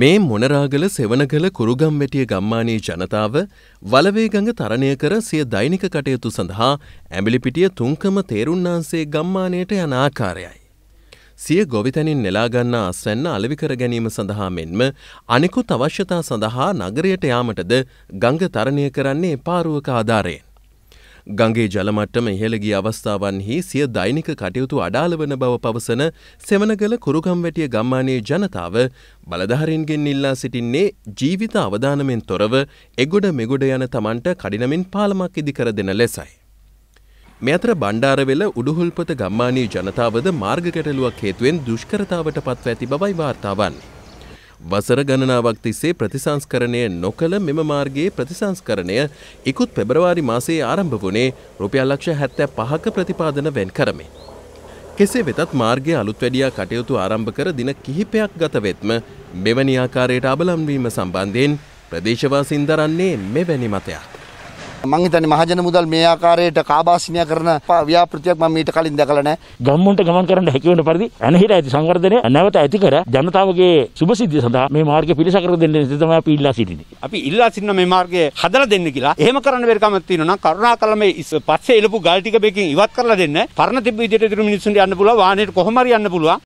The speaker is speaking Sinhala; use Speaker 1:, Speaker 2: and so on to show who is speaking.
Speaker 1: මේ මොනරාගල සෙවනගල කුරුගම්වැටිය ගම්මානයේ ජනතාව වලවේගඟ තරණය කර සිය දෛනික කටයුතු සඳහා ඇඹිලිපිටිය තුංකම තේරුන්නාන්සේ ගම්මානයට යන ආකාරයයි. සිය ගොවිතැනින් නෙලාගන්නා අස්වැන්න අලවිකර ගැනීම සඳහා මෙන්ම අනෙකුත් අවශ්‍යතා සඳහා නගරයට යාමටද ගංග තරණය කරන්නේ පාරුවක ආධාරයෙන්. ගඟේ ජලමට්ටම ඉහළ ගිය අවස්ථාවන්හි සිය දෛනික කටයුතු අඩාල වන බව පවසන සෙවනගල කුරුගම්වැටිය ගම්මානයේ ජනතාව බලධාරීන්ගෙන් ඉල්ලා සිටින්නේ ජීවිත අවදානමෙන් තොරව එගොඩ මෙගොඩ යන තමන්ට කඩිනමින් පාලමක් ඉදිකර දෙන ලෙසයි. මේ අතර බණ්ඩාරවෙල උඩුහුල්පත ගම්මානී ජනතාවද මාර්ග ගැටලුවක් හේතුවෙන් දුෂ්කරතාවට පත්ව ඇති බවයි වාර්තාවන්නේ. වසර ගණනාවක් තිස්සේ ප්‍රතිසංස්කරණය නොකළ මෙම මාර්ගයේ ප්‍රතිසංස්කරණය ඉකුත් පෙබරවාරි මාසයේ ආරම්භ වුණේ රුපියල් ලක්ෂ හැත්තෑ පහක ප්‍රතිපාදන වෙන් කරමේ. කෙසේ වෙතත් මාර්ගය අලුත් වැඩියා කටයුතු ආරම්භ කර දින කිහිපයක් ගත වෙත්ම මෙවැනි ආකාරයට අබලන්වීම සම්බන්ධයෙන් ප්‍රදේශවාසින් දරන්නේ මෙවැනි මතයක්.
Speaker 2: මං හිතන්නේ මහජන මුදල් මේ ආකාරයට කාබාසිනිය කරන ව්‍යාපෘතියක් මම ඊට කලින්
Speaker 3: දැකලා නැහැ. ගම්මුන්ට ගමන් කරන්න හැකි වෙන පරිදි
Speaker 4: ඇනහිර ඇති සංවර්ධනය නැවත ඇති කර ජනතාවගේ සුභසිද්ධිය සඳහා මේ මාර්ගය පිළිසකර දෙන්න ඉතින් තමයි අපි ඉල්ලා සිටින්නේ.
Speaker 3: අපි ඉල්ලා සිටින මේ මාර්ගය හදලා දෙන්න කියලා. එහෙම කරන්න බැරි කමක් තියෙනවා නම් කරුණාකරලා මේ පස්සේ එළපු ගල් ටික බෙකින් ඉවත් කරලා දෙන්න. පරණ තිබ්බ විදියට ඉතුරු මිනිස්සුන්ට යන්න පුළුවන් වාහනේට කොහොම හරි යන්න පුළුවන්.